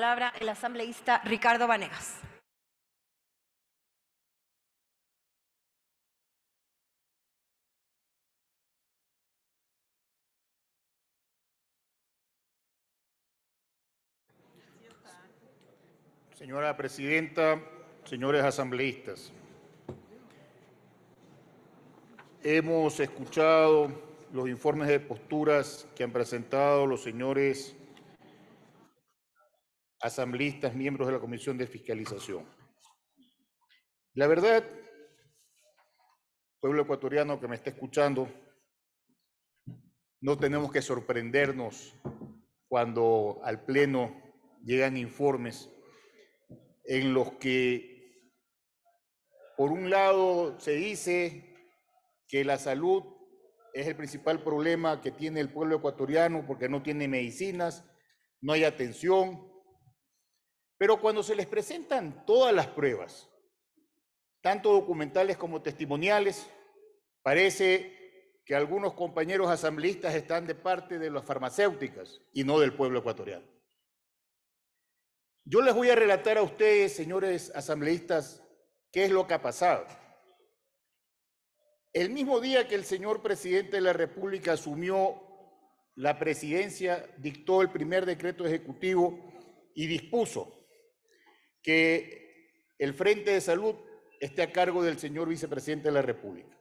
palabra el asambleísta Ricardo Vanegas. Señora Presidenta, señores asambleístas, hemos escuchado los informes de posturas que han presentado los señores asambleístas, miembros de la Comisión de Fiscalización. La verdad, pueblo ecuatoriano que me está escuchando, no tenemos que sorprendernos cuando al Pleno llegan informes en los que, por un lado, se dice que la salud es el principal problema que tiene el pueblo ecuatoriano porque no tiene medicinas, no hay atención, pero cuando se les presentan todas las pruebas, tanto documentales como testimoniales, parece que algunos compañeros asambleístas están de parte de las farmacéuticas y no del pueblo ecuatoriano. Yo les voy a relatar a ustedes, señores asambleístas, qué es lo que ha pasado. El mismo día que el señor presidente de la República asumió la presidencia, dictó el primer decreto ejecutivo y dispuso que el Frente de Salud esté a cargo del señor vicepresidente de la República.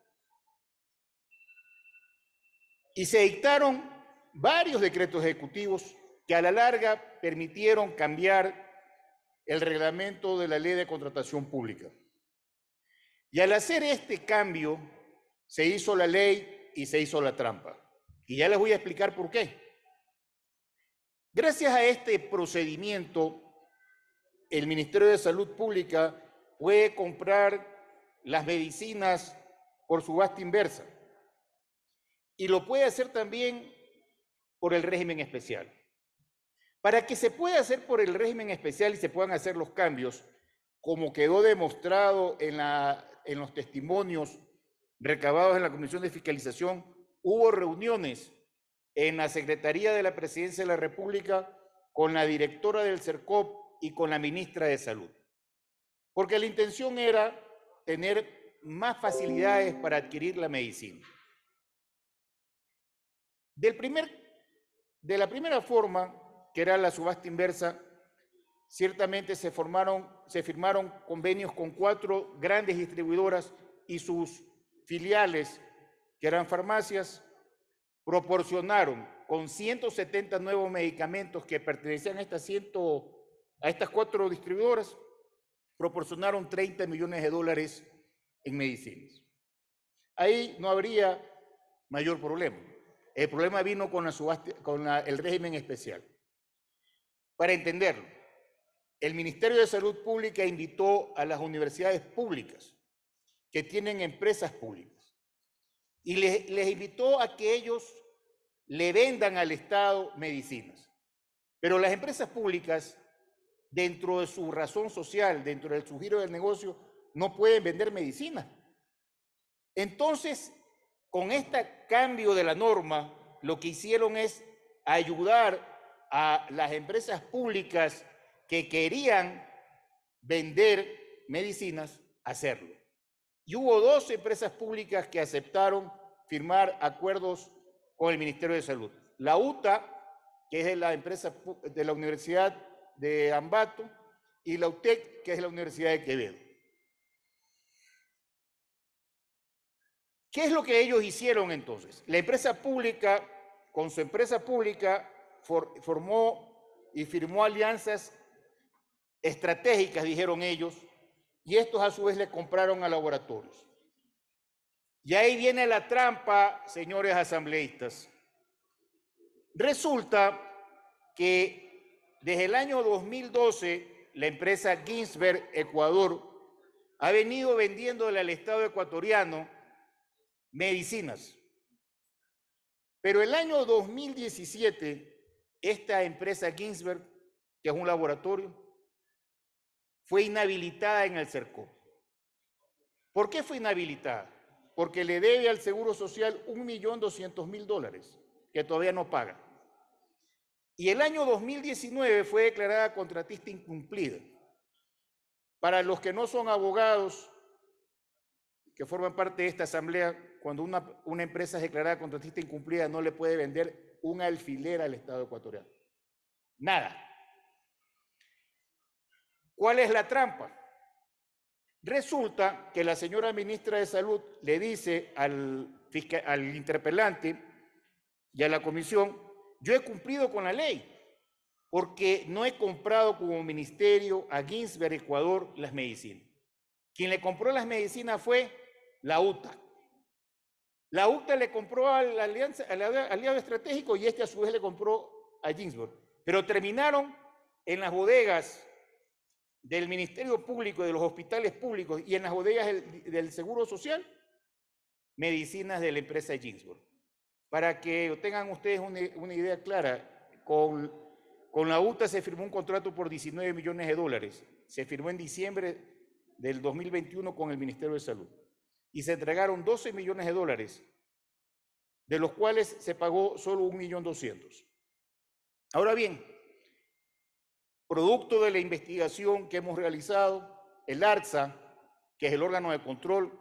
Y se dictaron varios decretos ejecutivos que a la larga permitieron cambiar el reglamento de la ley de contratación pública. Y al hacer este cambio, se hizo la ley y se hizo la trampa. Y ya les voy a explicar por qué. Gracias a este procedimiento el Ministerio de Salud Pública puede comprar las medicinas por subasta inversa. Y lo puede hacer también por el régimen especial. Para que se pueda hacer por el régimen especial y se puedan hacer los cambios, como quedó demostrado en, en los testimonios recabados en la Comisión de Fiscalización, hubo reuniones en la Secretaría de la Presidencia de la República con la directora del CERCOP, y con la ministra de Salud. Porque la intención era tener más facilidades para adquirir la medicina. Del primer, de la primera forma, que era la subasta inversa, ciertamente se, formaron, se firmaron convenios con cuatro grandes distribuidoras y sus filiales, que eran farmacias, proporcionaron con 170 nuevos medicamentos que pertenecían a estas 100 a estas cuatro distribuidoras proporcionaron 30 millones de dólares en medicinas. Ahí no habría mayor problema. El problema vino con, el régimen especial. Para entenderlo, el Ministerio de Salud Pública invitó a las universidades públicas que tienen empresas públicas y les, les invitó a que ellos le vendan al Estado medicinas. Pero las empresas públicas dentro de su razón social, dentro del su giro del negocio, no pueden vender medicina. Entonces, con este cambio de la norma, lo que hicieron es ayudar a las empresas públicas que querían vender medicinas a hacerlo. Y hubo dos empresas públicas que aceptaron firmar acuerdos con el Ministerio de Salud. La UTA, que es la empresa de la Universidad de Ambato y la UTEC, que es la Universidad de Quevedo. ¿Qué es lo que ellos hicieron entonces? La empresa pública, con su empresa pública, formó y firmó alianzas estratégicas, dijeron ellos, y estos a su vez le compraron a laboratorios. Y ahí viene la trampa, señores asambleístas. Resulta que desde el año 2012, la empresa Ginsberg Ecuador ha venido vendiéndole al Estado ecuatoriano medicinas. Pero el año 2017, esta empresa Ginsberg, que es un laboratorio, fue inhabilitada en el CERCO. ¿Por qué fue inhabilitada? Porque le debe al Seguro Social 1.200.000 dólares que todavía no paga. Y el año 2019 fue declarada contratista incumplida. Para los que no son abogados, que forman parte de esta asamblea, cuando una, empresa es declarada contratista incumplida, no le puede vender un alfiler al Estado ecuatoriano. Nada. ¿Cuál es la trampa? Resulta que la señora ministra de Salud le dice al interpelante y a la comisión yo he cumplido con la ley, porque no he comprado como ministerio a Ginsberg Ecuador las medicinas. Quien le compró las medicinas fue la UTA. La UTA le compró al, alianza, aliado estratégico y este a su vez le compró a Ginsberg. Pero terminaron en las bodegas del Ministerio Público, de los hospitales públicos y en las bodegas del, Seguro Social, medicinas de la empresa Ginsberg. Para que tengan ustedes una, idea clara, con, la UTA se firmó un contrato por 19 millones de dólares. Se firmó en diciembre del 2021 con el Ministerio de Salud. Y se entregaron 12 millones de dólares, de los cuales se pagó solo 1.200.000. Ahora bien, producto de la investigación que hemos realizado, el ARSA, que es el órgano de control,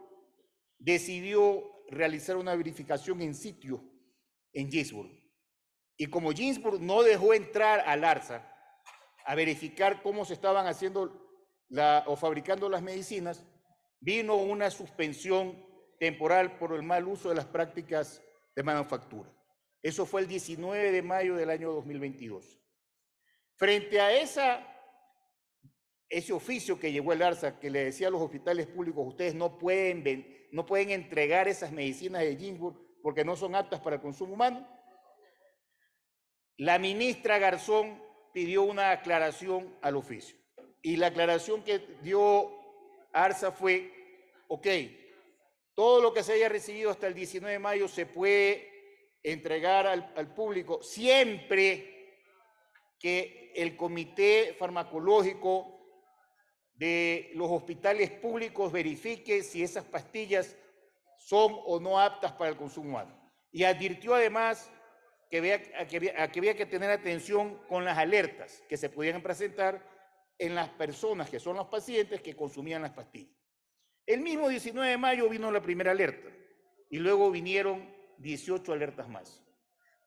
decidió realizar una verificación en sitio en Ginsburg. Y como Ginsburg no dejó entrar al ARSA a verificar cómo se estaban haciendo o fabricando las medicinas, vino una suspensión temporal por el mal uso de las prácticas de manufactura. Eso fue el 19 de mayo del año 2022. Frente a esa, ese oficio que llegó el ARSA, que le decía a los hospitales públicos, ustedes no pueden, no pueden entregar esas medicinas de Ginsburg porque no son aptas para consumo humano. La ministra Garzón pidió una aclaración al oficio y la aclaración que dio Arza fue, ok, todo lo que se haya recibido hasta el 19 de mayo se puede entregar al, al público siempre que el comité farmacológico de los hospitales públicos verifique si esas pastillas son o no aptas para el consumo humano. Y advirtió además que había, que, que tener atención con las alertas que se podían presentar en las personas que son los pacientes que consumían las pastillas. El mismo 19 de mayo vino la primera alerta y luego vinieron 18 alertas más.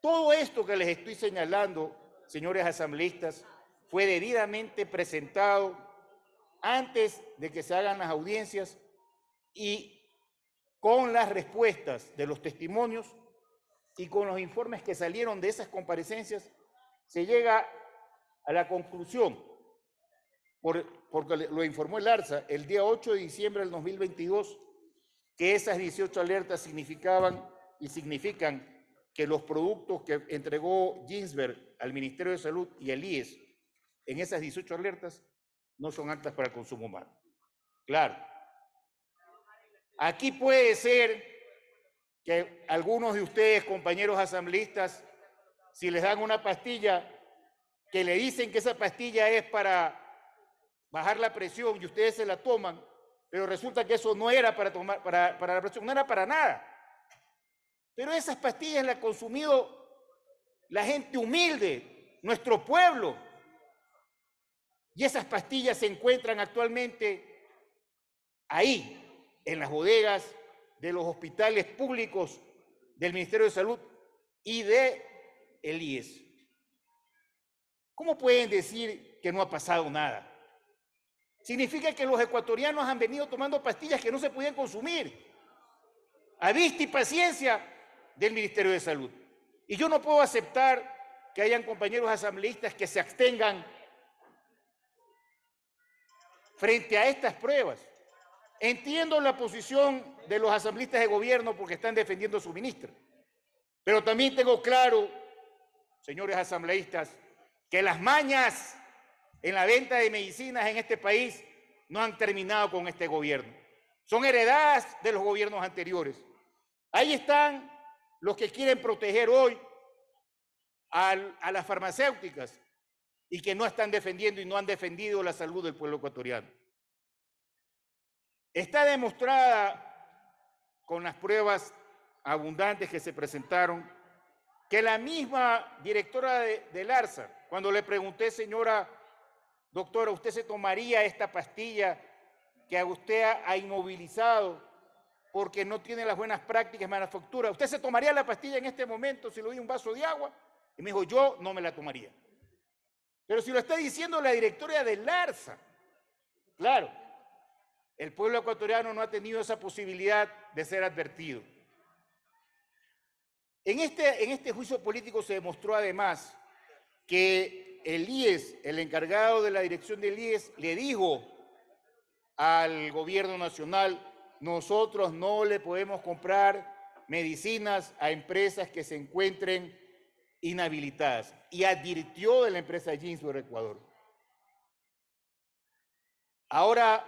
Todo esto que les estoy señalando, señores asambleístas, fue debidamente presentado antes de que se hagan las audiencias y con las respuestas de los testimonios y con los informes que salieron de esas comparecencias, se llega a la conclusión, porque lo informó el ARSA el día 8 de diciembre del 2022, que esas 18 alertas significaban y significan que los productos que entregó Ginsberg al Ministerio de Salud y el IES en esas 18 alertas no son actas para el consumo humano. Claro, Aquí puede ser que algunos de ustedes, compañeros asambleístas, si les dan una pastilla, que le dicen que esa pastilla es para bajar la presión y ustedes se la toman, pero resulta que eso no era para tomar para, para la presión, no era para nada. Pero esas pastillas las ha consumido la gente humilde, nuestro pueblo. Y esas pastillas se encuentran actualmente ahí, en las bodegas de los hospitales públicos del Ministerio de Salud y de el IES. ¿Cómo pueden decir que no ha pasado nada? Significa que los ecuatorianos han venido tomando pastillas que no se podían consumir. A vista y paciencia del Ministerio de Salud. Y yo no puedo aceptar que hayan compañeros asambleístas que se abstengan frente a estas pruebas. Entiendo la posición de los asambleístas de gobierno porque están defendiendo a su ministra, pero también tengo claro, señores asambleístas, que las mañas en la venta de medicinas en este país no han terminado con este gobierno. Son heredadas de los gobiernos anteriores. Ahí están los que quieren proteger hoy a las farmacéuticas y que no están defendiendo y no han defendido la salud del pueblo ecuatoriano. Está demostrada con las pruebas abundantes que se presentaron que la misma directora de, del cuando le pregunté, señora doctora, ¿usted se tomaría esta pastilla que a usted ha, inmovilizado porque no tiene las buenas prácticas de manufactura? ¿Usted se tomaría la pastilla en este momento si le doy un vaso de agua? Y me dijo, yo no me la tomaría. Pero si lo está diciendo la directora del Larsa, claro, el pueblo ecuatoriano no ha tenido esa posibilidad de ser advertido. En este, en este juicio político se demostró además que el IES, el encargado de la dirección del IES, le dijo al gobierno nacional, nosotros no le podemos comprar medicinas a empresas que se encuentren inhabilitadas y advirtió de la empresa su Ecuador. Ahora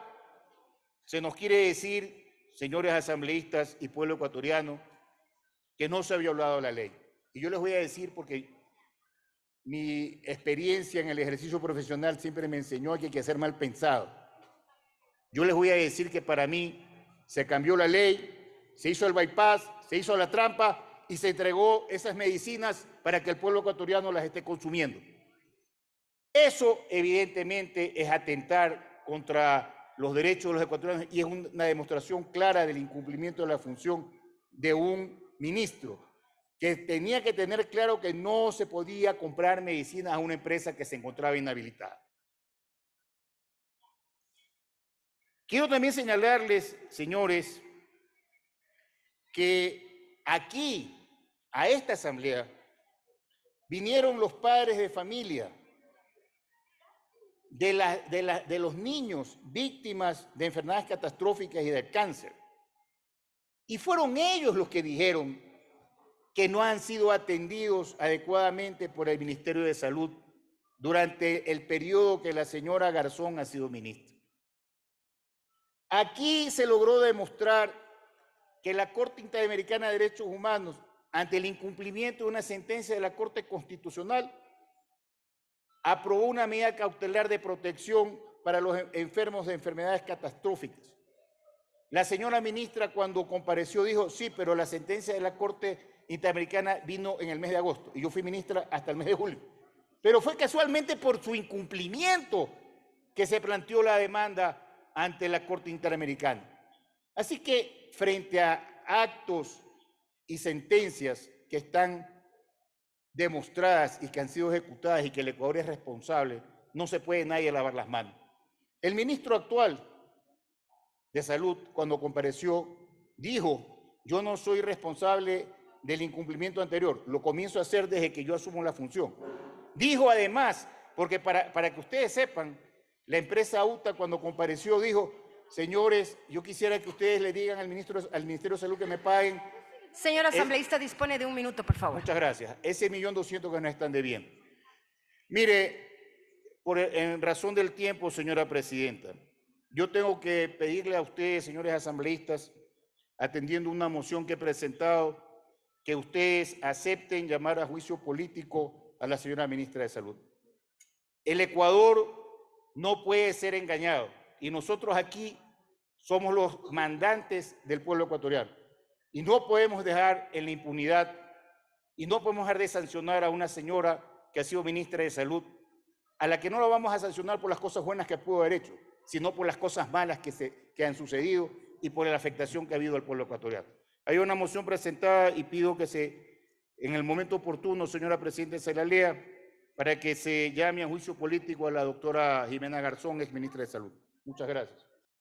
se nos quiere decir, señores asambleístas y pueblo ecuatoriano, que no se ha violado la ley. Y yo les voy a decir porque mi experiencia en el ejercicio profesional siempre me enseñó que hay que ser mal pensado. Yo les voy a decir que para mí se cambió la ley, se hizo el bypass, se hizo la trampa y se entregó esas medicinas para que el pueblo ecuatoriano las esté consumiendo. Eso evidentemente es atentar contra los derechos de los ecuatorianos y es una demostración clara del incumplimiento de la función de un ministro, que tenía que tener claro que no se podía comprar medicina a una empresa que se encontraba inhabilitada. Quiero también señalarles, señores, que aquí, a esta asamblea, vinieron los padres de familia, de, los niños víctimas de enfermedades catastróficas y del cáncer. Y fueron ellos los que dijeron que no han sido atendidos adecuadamente por el Ministerio de Salud durante el periodo que la señora Garzón ha sido ministra. Aquí se logró demostrar que la Corte Interamericana de Derechos Humanos, ante el incumplimiento de una sentencia de la Corte Constitucional, aprobó una medida cautelar de protección para los enfermos de enfermedades catastróficas. La señora ministra cuando compareció dijo, sí, pero la sentencia de la Corte Interamericana vino en el mes de agosto y yo fui ministra hasta el mes de julio. Pero fue casualmente por su incumplimiento que se planteó la demanda ante la Corte Interamericana. Así que frente a actos y sentencias que están demostradas y que han sido ejecutadas y que el Ecuador es responsable, no se puede nadie lavar las manos. El ministro actual de Salud, cuando compareció, dijo, yo no soy responsable del incumplimiento anterior, lo comienzo a hacer desde que yo asumo la función. Dijo además, porque para, que ustedes sepan, la empresa UTA cuando compareció dijo, señores, yo quisiera que ustedes le digan al, ministro, al Ministerio de Salud que me paguen Señora eh, asambleísta, dispone de un minuto, por favor. Muchas gracias. Ese millón doscientos que no están de bien. Mire, por, e, en razón del tiempo, señora presidenta, yo tengo que pedirle a ustedes, señores asambleístas, atendiendo una moción que he presentado, que ustedes acepten llamar a juicio político a la señora ministra de Salud. El Ecuador no puede ser engañado y nosotros aquí somos los mandantes del pueblo ecuatoriano. Y no podemos dejar en la impunidad y no podemos dejar de sancionar a una señora que ha sido ministra de Salud, a la que no la vamos a sancionar por las cosas buenas que pudo haber hecho, sino por las cosas malas que, se, que han sucedido y por la afectación que ha habido al pueblo ecuatoriano. Hay una moción presentada y pido que se, en el momento oportuno, señora Presidenta, se la lea para que se llame a juicio político a la doctora Jimena Garzón, ex ministra de Salud. Muchas gracias.